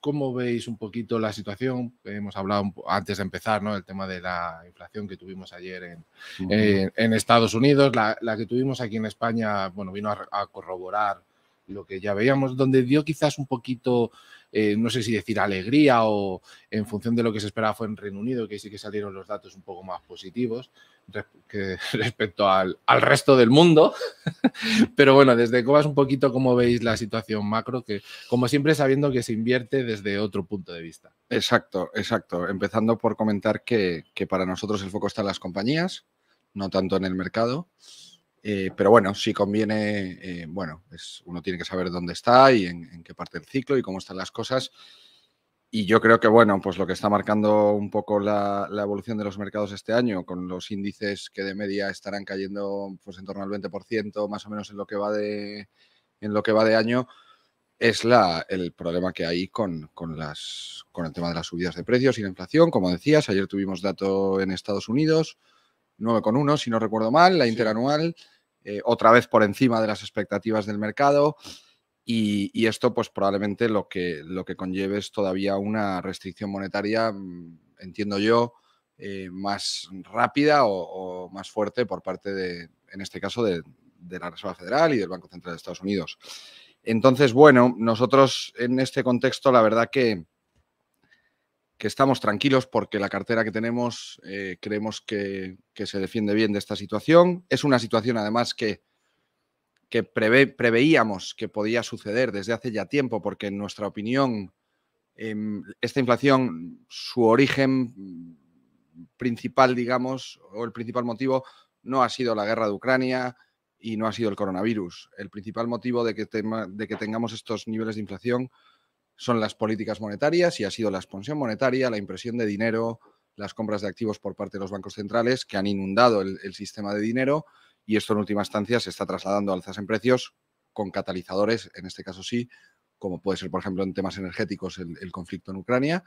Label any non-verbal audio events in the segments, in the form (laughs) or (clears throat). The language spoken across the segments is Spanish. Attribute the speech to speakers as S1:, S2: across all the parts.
S1: ¿Cómo veis un poquito la situación? Hemos hablado antes de empezar, ¿no? El tema de la inflación que tuvimos ayer en, eh, Estados Unidos, la, que tuvimos aquí en España, bueno, vino a corroborar lo que ya veíamos, donde dio quizás un poquito, eh, no sé si decir alegría o en función de lo que se esperaba fue en Reino Unido, que sí que salieron los datos un poco más positivos que (laughs) respecto al, resto del mundo. (laughs) Pero bueno, desde Cobas un poquito cómo veis la situación macro, que como siempre sabiendo que se invierte desde otro punto de vista. Exacto, exacto. Empezando por comentar que, que para
S2: nosotros el foco está en las compañías, no tanto en el mercado. Eh, pero bueno, si conviene, eh, bueno, es, uno tiene que saber dónde está y en, qué parte del ciclo y cómo están las cosas. Y yo creo que, bueno, pues lo que está marcando un poco la, evolución de los mercados este año, con los índices que de media estarán cayendo pues en torno al 20%, más o menos en lo que va de, en lo que va de año, es la, el problema que hay con, con, las, con el tema de las subidas de precios y la inflación. Como decías, ayer tuvimos dato en Estados Unidos, 9,1, si no recuerdo mal, la interanual. Eh, otra vez por encima de las expectativas del mercado. Y, esto, pues probablemente lo que, lo que conlleve es todavía una restricción monetaria, mm, entiendo yo, eh, más rápida o, más fuerte por parte de, en este caso, de, de, la Reserva Federal y del Banco Central de Estados Unidos. Entonces, bueno, nosotros en este contexto, la verdad que estamos tranquilos porque la cartera que tenemos eh, creemos que, se defiende bien de esta situación. Es una situación además que, que preveíamos que podía suceder desde hace ya tiempo porque en nuestra opinión em, esta inflación, su origen principal, digamos, o el principal motivo no ha sido la guerra de Ucrania y no ha sido el coronavirus. El principal motivo de que, de que tengamos estos niveles de inflación son las políticas monetarias y ha sido la expansión monetaria, la impresión de dinero, las compras de activos por parte de los bancos centrales que han inundado el, sistema de dinero y esto en última instancia se está trasladando a alzas en precios con catalizadores, en este caso sí, como puede ser por ejemplo en temas energéticos el, conflicto en Ucrania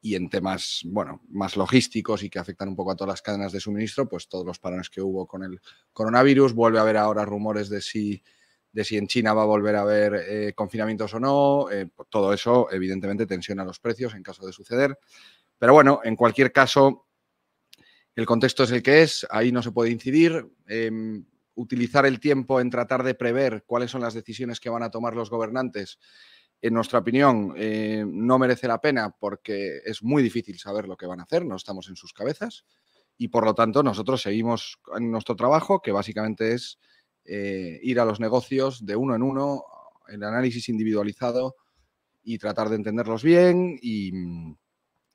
S2: y en temas, bueno, más logísticos y que afectan un poco a todas las cadenas de suministro, pues todos los parones que hubo con el coronavirus, vuelve a haber ahora rumores de si de si en China va a volver a haber eh, confinamientos o no. Eh, pues todo eso, evidentemente, tensiona los precios en caso de suceder. Pero bueno, en cualquier caso, el contexto es el que es, ahí no se puede incidir. Em, utilizar el tiempo en tratar de prever cuáles son las decisiones que van a tomar los gobernantes, en nuestra opinión, eh, no merece la pena porque es muy difícil saber lo que van a hacer, no estamos en sus cabezas. Y por lo tanto, nosotros seguimos en nuestro trabajo, que básicamente es eh, ir a los negocios de uno en uno, el análisis individualizado y tratar de entenderlos bien mm,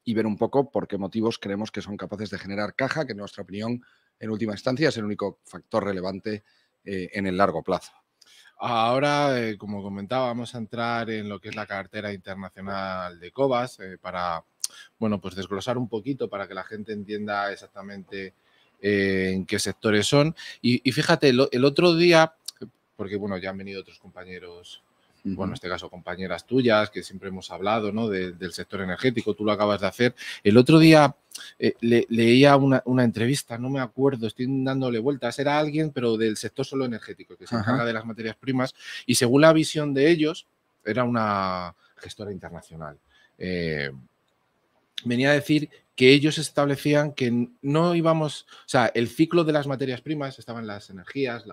S2: y, ver un poco por qué motivos creemos que son capaces de generar caja, que en nuestra opinión, en última instancia, es el único factor relevante eh, en el largo
S1: plazo. Ahora, eh, como comentaba, vamos a entrar en lo que es la cartera internacional de Cobas para, bueno, pues desglosar un poquito para que la gente entienda exactamente eh, en qué sectores son. Y, fíjate, el, otro día, porque bueno, ya han venido otros compañeros, bueno, en este caso compañeras tuyas, que siempre hemos hablado ¿no? del sector energético, tú lo acabas de hacer. El otro día eh, leía una, entrevista, no me acuerdo, estoy dándole vueltas, era alguien, pero del sector solo energético, que se encarga de las materias primas, y según la visión de ellos, era una gestora internacional. Eh, venía a decir que ellos establecían que no íbamos, o sea, el ciclo de las materias primas, estaban las energías,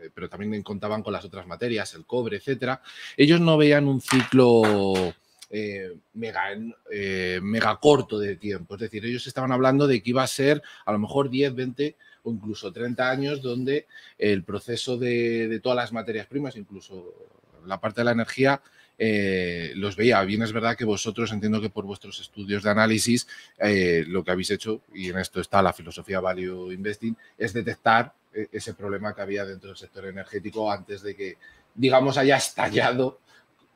S1: eh, pero también contaban con las otras materias, el cobre, etcétera. Ellos no veían un ciclo eh, mega, eh, mega corto de tiempo, es decir, ellos estaban hablando de que iba a ser a lo mejor 10, 20 o incluso 30 años donde el proceso de, de todas las materias primas, incluso la parte de la energía, eh, los veía. Bien es verdad que vosotros, entiendo que por vuestros estudios de análisis, eh, lo que habéis hecho, y en esto está la filosofía Value Investing, es detectar eh, ese problema que había dentro del sector energético antes de que, digamos, haya estallado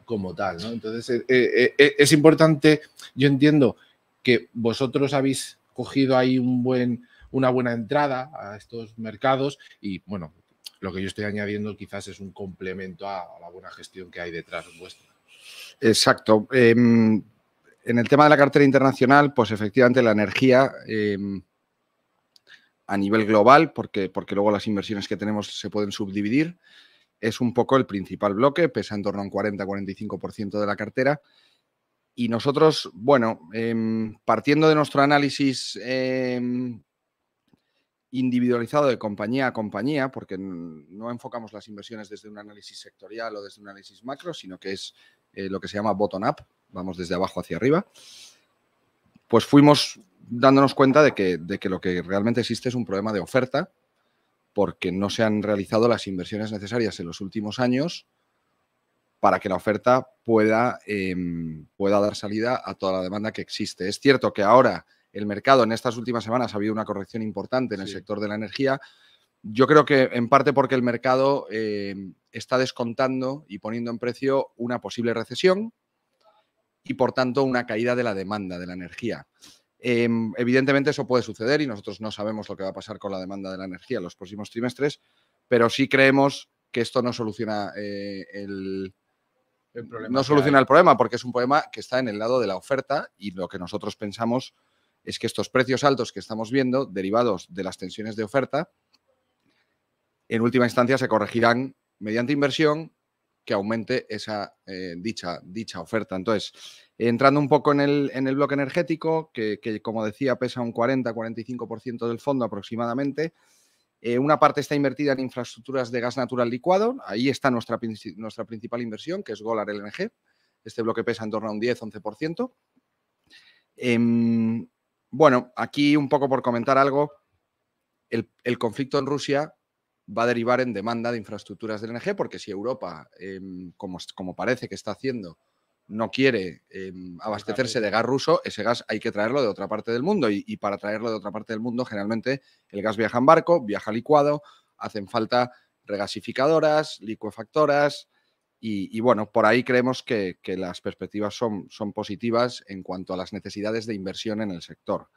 S1: como tal. Entonces, es importante, yo entiendo que vosotros habéis cogido ahí un buen, una buena entrada a estos mercados y, bueno, lo que yo estoy añadiendo quizás es un complemento a, la buena gestión que hay detrás vuestro. Exacto.
S2: Em, en el tema de la cartera internacional, pues efectivamente la energía em, a nivel global, porque, porque luego las inversiones que tenemos se pueden subdividir, es un poco el principal bloque, pesa en torno a un 40-45% de la cartera. Y nosotros, bueno, em, partiendo de nuestro análisis individualizado de compañía a compañía, porque no enfocamos las inversiones desde un análisis sectorial o desde un análisis macro, sino que es eh, lo que se llama bottom-up, vamos desde abajo hacia arriba, pues fuimos dándonos cuenta de que, de lo que realmente existe es un problema de oferta, porque no se han realizado las inversiones necesarias en los últimos años para que la oferta pueda, em, pueda dar salida a toda la demanda que existe. Es cierto que ahora el mercado en estas últimas semanas ha habido una corrección importante en el sector de la energía, yo creo que en parte porque el mercado eh, está descontando y poniendo en precio una posible recesión y por tanto una caída de la demanda de la energía. Em, evidentemente eso puede suceder y nosotros no sabemos lo que va a pasar con la demanda de la energía en los próximos trimestres, pero sí creemos que esto no soluciona eh, no soluciona el problema porque es un problema que está en el lado de la oferta y lo que nosotros pensamos es que estos precios altos que estamos viendo derivados de las tensiones de oferta en última instancia se corregirán mediante inversión que aumente esa eh, dicha, dicha oferta. Entonces, entrando un poco en el, en el bloque energético, que, como decía pesa un 40-45% del fondo aproximadamente, eh, una parte está invertida en infraestructuras de gas natural licuado, ahí está nuestra, nuestra principal inversión, que es Golar LNG, este bloque pesa en torno a un 10-11%. Em, bueno, aquí un poco por comentar algo, el conflicto en Rusia va a derivar en demanda de infraestructuras de LNG, porque si Europa, em, como, parece que está haciendo, no quiere em, abastecerse de gas ruso, ese gas hay que traerlo de otra parte del mundo y, para traerlo de otra parte del mundo generalmente el gas viaja en barco, viaja licuado, hacen falta regasificadoras, licuefactoras y, bueno, por ahí creemos que, las perspectivas son, son, positivas en cuanto a las necesidades de inversión en el sector.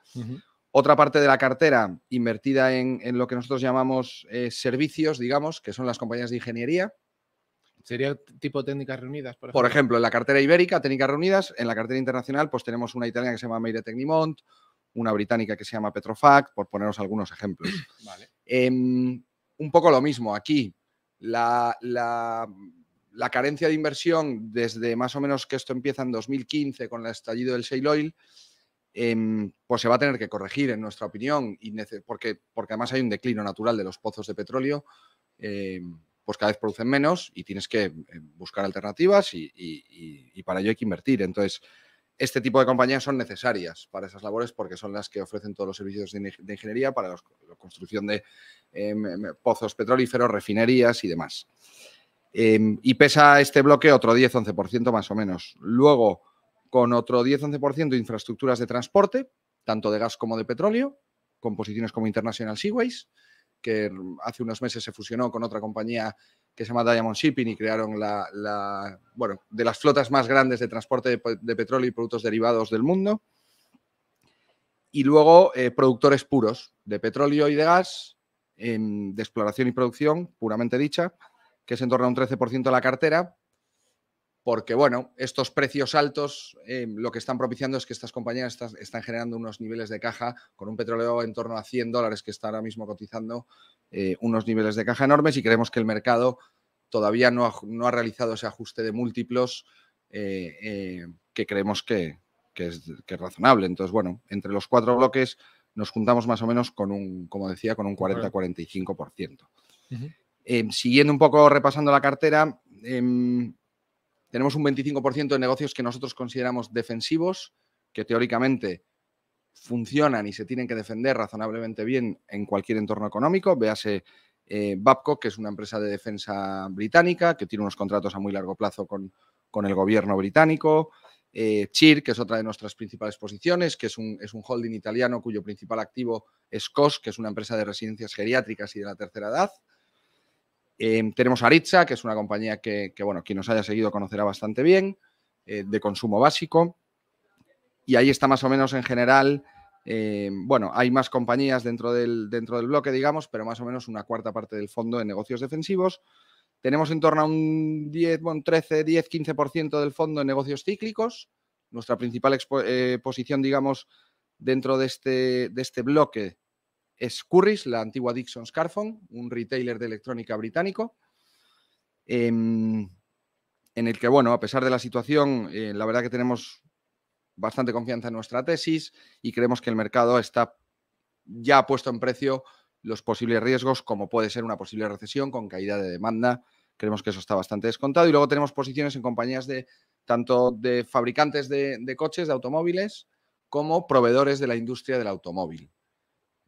S2: Otra parte de la cartera invertida en, lo que nosotros llamamos eh, servicios, digamos, que son las compañías de ingeniería.
S1: Sería tipo técnicas reunidas, por ejemplo.
S2: en la cartera ibérica, técnicas reunidas. En la cartera internacional, pues tenemos una italiana que se llama Meire Tecnimont, una británica que se llama Petrofac, por poneros algunos ejemplos. (clears throat) Em, un poco lo mismo aquí. La, la, carencia de inversión desde más o menos que esto empieza en 2015 con el estallido del shale oil Em, pues se va a tener que corregir, en nuestra opinión, porque, además hay un declino natural de los pozos de petróleo, em, pues cada vez producen menos y tienes que em, buscar alternativas y, para ello hay que invertir. Entonces, este tipo de compañías son necesarias para esas labores porque son las que ofrecen todos los servicios de ingeniería para la construcción de pozos petrolíferos, refinerías y demás. y pesa este bloque otro 10-11% más o menos. Luego, con otro 10-11% de infraestructuras de transporte, tanto de gas como de petróleo, con posiciones como International Seaways, que hace unos meses se fusionó con otra compañía que se llama Diamond Shipping y crearon la, bueno, de las flotas más grandes de transporte de, petróleo y productos derivados del mundo. Y luego eh, productores puros de petróleo y de gas, de exploración y producción, puramente dicha, que es en torno a un 13% de la cartera, porque bueno, estos precios altos eh, lo que están propiciando es que estas compañías están generando unos niveles de caja con un petróleo en torno a 100 dólares que está ahora mismo cotizando, eh, unos niveles de caja enormes y creemos que el mercado todavía no ha, realizado ese ajuste de múltiplos eh, que creemos que, es, razonable. Entonces, bueno, entre los cuatro bloques nos juntamos más o menos con un, como decía, con un 40-45%. siguiendo un poco repasando la cartera, em, tenemos un 25% de negocios que nosotros consideramos defensivos, que teóricamente funcionan y se tienen que defender razonablemente bien en cualquier entorno económico. Véase eh, Babcock, que es una empresa de defensa británica, que tiene unos contratos a muy largo plazo con, el gobierno británico. Eh, CHIR, que es otra de nuestras principales posiciones, que es un, es un holding italiano cuyo principal activo es COS, que es una empresa de residencias geriátricas y de la tercera edad. Em, tenemos Aritza, que es una compañía que, bueno, quien nos haya seguido conocerá bastante bien, eh, de consumo básico. Y ahí está más o menos en general, eh, bueno, hay más compañías dentro del, dentro del bloque, digamos, pero más o menos una cuarta parte del fondo en negocios defensivos. Tenemos en torno a un 10, bueno, 13, 10, 15% del fondo en negocios cíclicos. Nuestra principal eh, posición, digamos, dentro de este, de este bloque es Currys, la antigua Dixon Scarphone, un retailer de electrónica británico, em, en el que, bueno, a pesar de la situación, eh, la verdad que tenemos bastante confianza en nuestra tesis y creemos que el mercado está ya puesto en precio los posibles riesgos, como puede ser una posible recesión con caída de demanda. Creemos que eso está bastante descontado. Y luego tenemos posiciones en compañías de tanto de fabricantes de coches, de automóviles, como proveedores de la industria del automóvil.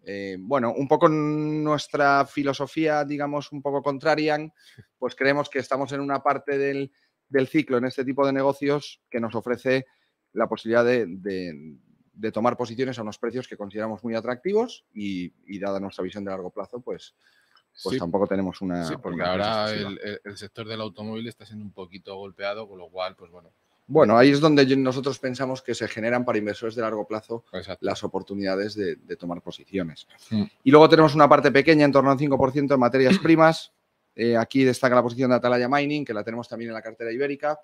S2: Eh, bueno, un poco nuestra filosofía, digamos, un poco contrarian, pues creemos que estamos en una parte del, ciclo en este tipo de negocios que nos ofrece la posibilidad de, tomar posiciones a unos precios que consideramos muy atractivos y, dada nuestra visión de largo plazo, pues, pues tampoco tenemos una... Sí, porque ahora el,
S1: el, sector del automóvil está siendo un poquito golpeado, con lo cual, pues bueno,
S2: bueno, ahí es donde nosotros pensamos que se generan para inversores de largo plazo las oportunidades de, tomar posiciones. Hmm. Y luego tenemos una parte pequeña, en torno al 5% en materias (clears throat) primas. Eh, aquí destaca la posición de Atalaya Mining, que la tenemos también en la cartera ibérica,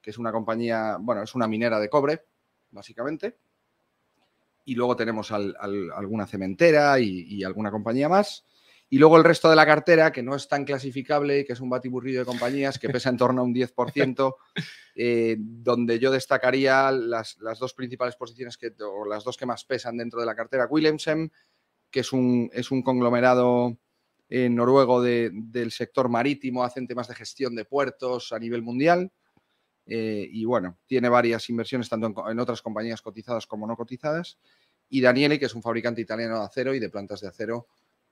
S2: que es una compañía, bueno, es una minera de cobre, básicamente. Y luego tenemos alguna cementera y, alguna compañía más. Y luego el resto de la cartera, que no es tan clasificable, que es un batiburrillo de compañías, que pesa en torno a un 10%, (laughs) eh, donde yo destacaría las, dos principales posiciones que, o las dos que más pesan dentro de la cartera. Willemsen, que es un, es un conglomerado eh, noruego del sector marítimo, hacen temas de gestión de puertos a nivel mundial. Eh, y bueno, tiene varias inversiones tanto en otras compañías cotizadas como no cotizadas. Y Daniele, que es un fabricante italiano de acero y de plantas de acero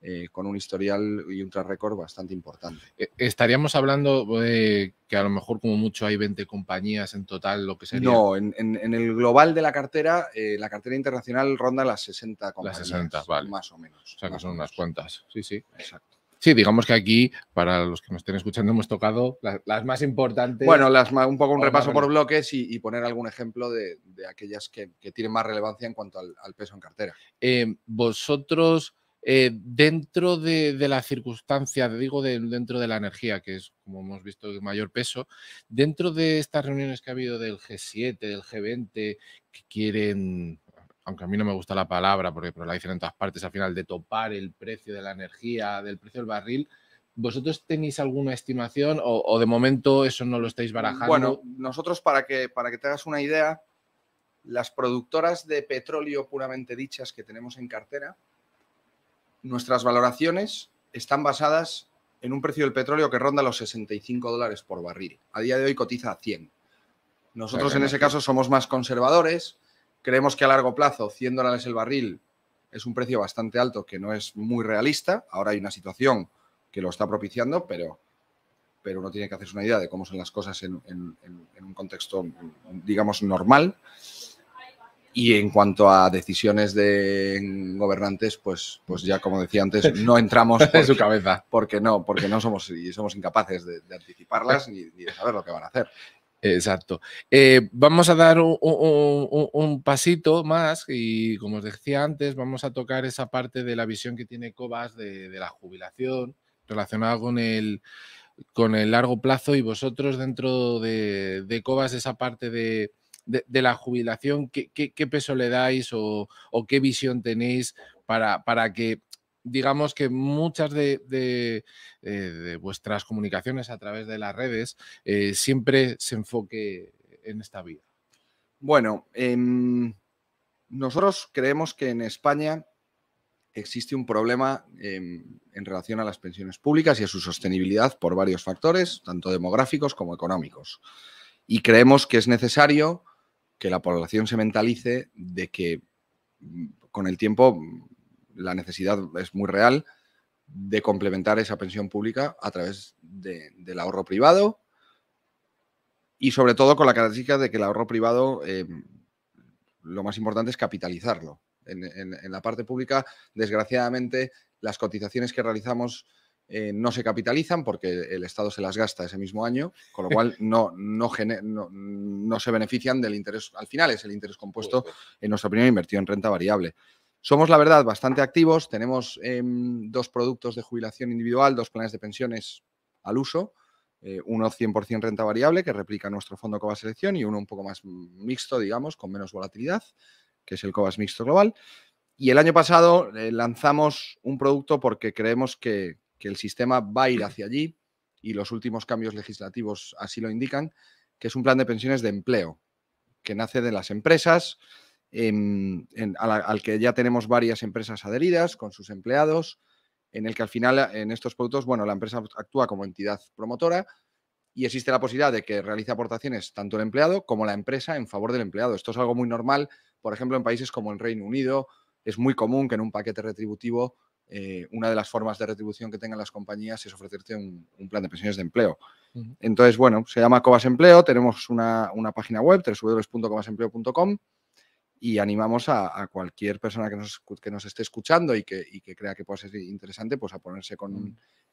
S2: eh, con un historial y un track record bastante importante.
S1: Eh, estaríamos hablando de que a lo mejor como mucho hay 20 compañías en total, lo que sería. No, en, el
S2: global de la cartera, eh, la cartera internacional ronda las 60 compañías.
S1: Las 60, vale. Más o menos. O sea que son unas cuantas. Sí, sí. Exacto. Sí, digamos que aquí, para los que nos estén escuchando, hemos tocado las, más importantes. Bueno, un poco un repaso por
S2: bloques y, poner algún ejemplo de, aquellas que, tienen más relevancia en cuanto al, peso en cartera.
S1: vosotros eh, dentro de, la circunstancia circunstancias, digo dentro de la energía, que es como hemos visto de mayor peso, dentro de estas reuniones que ha habido del G7, del G20, que quieren, aunque a mí no me gusta la palabra, porque la dicen en todas partes al final, de topar el precio de la energía, del precio del barril. ¿Vosotros tenéis alguna estimación o, de momento eso no lo estáis barajando? Bueno,
S2: nosotros para que, para que te hagas una idea, las productoras de petróleo puramente dichas que tenemos en cartera, nuestras valoraciones están basadas en un precio del petróleo que ronda los 65 dólares por barril. A día de hoy cotiza a 100. Nosotros en ese caso somos más conservadores, creemos que a largo plazo 100 dólares el barril es un precio bastante alto que no es muy realista. Ahora hay una situación que lo está propiciando, pero, pero uno tiene que hacerse una idea de cómo son las cosas en un contexto, digamos, normal. Y en cuanto a decisiones de gobernantes, pues, pues ya como decía antes, no entramos (laughs) en su cabeza. Porque no, porque no somos y somos incapaces de, anticiparlas ni, de saber lo que van a
S1: hacer. Exacto. Eh, vamos a dar un, pasito más y, como os decía antes, vamos a tocar esa parte de la visión que tiene Cobas de, la jubilación relacionada con el, con el largo plazo y vosotros dentro de Cobas esa parte de, de, la jubilación, ¿qué, peso le dais o, qué visión tenéis para, para que digamos que muchas de, eh, vuestras comunicaciones a través de las redes eh, siempre se enfoque en esta vida Bueno, em, nosotros creemos que en España
S2: existe un problema em, en relación a las pensiones públicas y a su sostenibilidad por varios factores, tanto demográficos como económicos. Y creemos que es necesario que la población se mentalice de que mm, con el tiempo mm, la necesidad es muy real de complementar esa pensión pública a través del ahorro privado y sobre todo con la característica de que el ahorro privado eh, lo más importante es capitalizarlo. en, la parte pública, desgraciadamente, las cotizaciones que realizamos eh, no se capitalizan porque el Estado se las gasta ese mismo año, con lo cual (laughs) no, no, se benefician del interés. Al final es el interés compuesto, en nuestra opinión, invertido en renta variable. Somos, la verdad, bastante activos. Tenemos em, dos productos de jubilación individual, dos planes de pensiones al uso. Eh, uno 100% renta variable, que replica nuestro fondo COVAS Selección, y uno un poco más mixto, digamos, con menos volatilidad, que es el Cobas Mixto Global. Y el año pasado eh, lanzamos un producto porque creemos que, que el sistema va a ir hacia allí y los últimos cambios legislativos así lo indican, que es un plan de pensiones de empleo que nace de las empresas, em, al, al, que ya tenemos varias empresas adheridas con sus empleados, en el que al final en estos productos, bueno, la empresa actúa como entidad promotora y existe la posibilidad de que realice aportaciones tanto el empleado como la empresa en favor del empleado. Esto es algo muy normal, por ejemplo, en países como el Reino Unido, es muy común que en un paquete retributivo eh, una de las formas de retribución que tengan las compañías es ofrecerte un, plan de pensiones de empleo. Entonces, bueno, se llama Cobas Empleo, tenemos una, página web, www.cobasempleo.com y animamos a, cualquier persona que nos, esté escuchando y que, que, crea que pueda ser interesante, pues a ponerse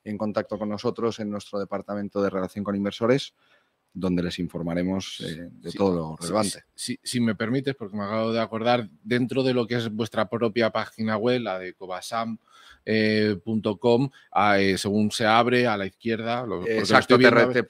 S2: en contacto con nosotros en nuestro departamento de relación con inversores donde les informaremos eh, de todo lo relevante.
S1: Si, me permites, porque me acabo de acordar, dentro de lo que es vuestra propia página web, la de cobasam.com, eh, eh, según se abre a la izquierda.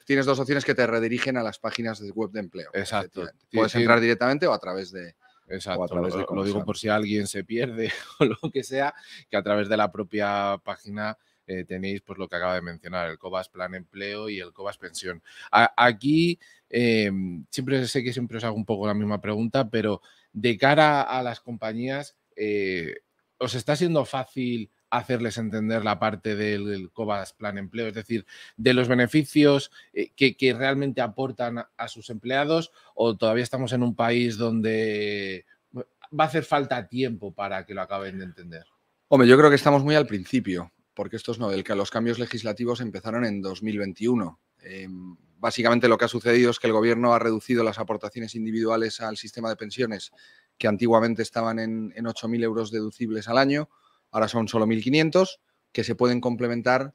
S2: tienes dos opciones que te redirigen a las páginas de web de empleo.
S1: Exacto. Puedes entrar directamente o a través de, Exacto, lo digo por si alguien se pierde (laughs) o lo que sea, que a través de la propia página eh, tenéis pues lo que acaba de mencionar, el COBAS Plan Empleo y el COBAS Pensión. aquí em, siempre sé que siempre os hago un poco la misma pregunta, pero de cara a las compañías, eh, ¿os está siendo fácil hacerles entender la parte del, COBAS Plan Empleo, es decir, de los beneficios eh, que, realmente aportan a sus empleados o todavía estamos en un país donde va a hacer falta tiempo para que lo acaben de entender?
S2: Hombre, yo creo que estamos muy al principio porque es no, que los cambios legislativos empezaron en 2021. Em, básicamente lo que ha sucedido es que el gobierno ha reducido las aportaciones individuales al sistema de pensiones, que antiguamente estaban en, 8.000 euros deducibles al año, ahora son solo 1.500, que se pueden complementar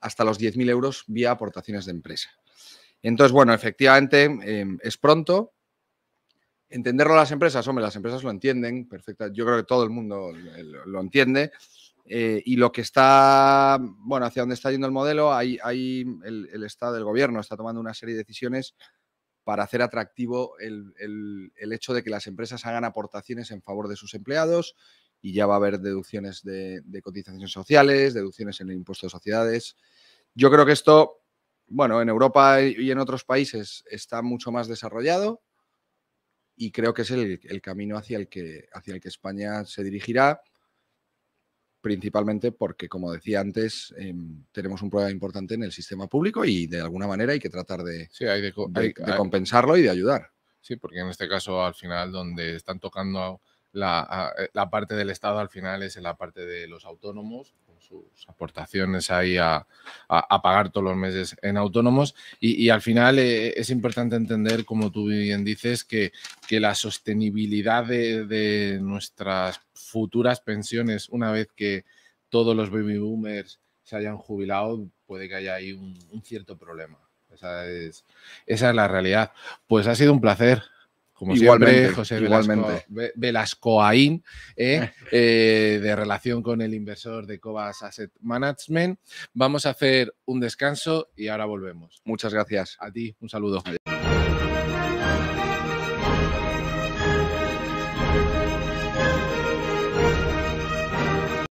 S2: hasta los 10.000 euros vía aportaciones de empresa. Entonces, bueno, efectivamente em, es pronto. Entenderlo las empresas, hombre, las empresas lo entienden perfecta. Yo creo que todo el mundo lo entiende. Eh, y lo que está, bueno, hacia dónde está yendo el modelo, hay, el, Estado, el gobierno está tomando una serie de decisiones para hacer atractivo el, hecho de que las empresas hagan aportaciones en favor de sus empleados y ya va a haber deducciones de, cotizaciones sociales, deducciones en el impuesto de sociedades. Yo creo que esto, bueno, en Europa y en otros países está mucho más desarrollado y creo que es el, camino hacia el, hacia el que España se dirigirá principalmente porque, como decía antes, em, tenemos un problema importante en el sistema público y de alguna manera hay que tratar de, compensarlo y de ayudar.
S1: Sí, porque en este caso, al final, donde están tocando la, eh, la, parte del Estado, al final es en la parte de los autónomos, con sus aportaciones ahí a, pagar todos los meses en autónomos. Y, al final eh, es importante entender, como tú bien dices, que, que la sostenibilidad de, de nuestras futuras pensiones una vez que todos los baby boomers se hayan jubilado, puede que haya ahí un, cierto problema. Esa es, esa es la realidad. Pues ha sido un placer.
S2: Como igualmente, siempre, José igualmente.
S1: Velasco, Velascoaín, ¿eh? (laughs) Eh, de relación con el inversor de Cobas Asset Management. Vamos a hacer un descanso y ahora volvemos. Muchas gracias. A ti, un saludo.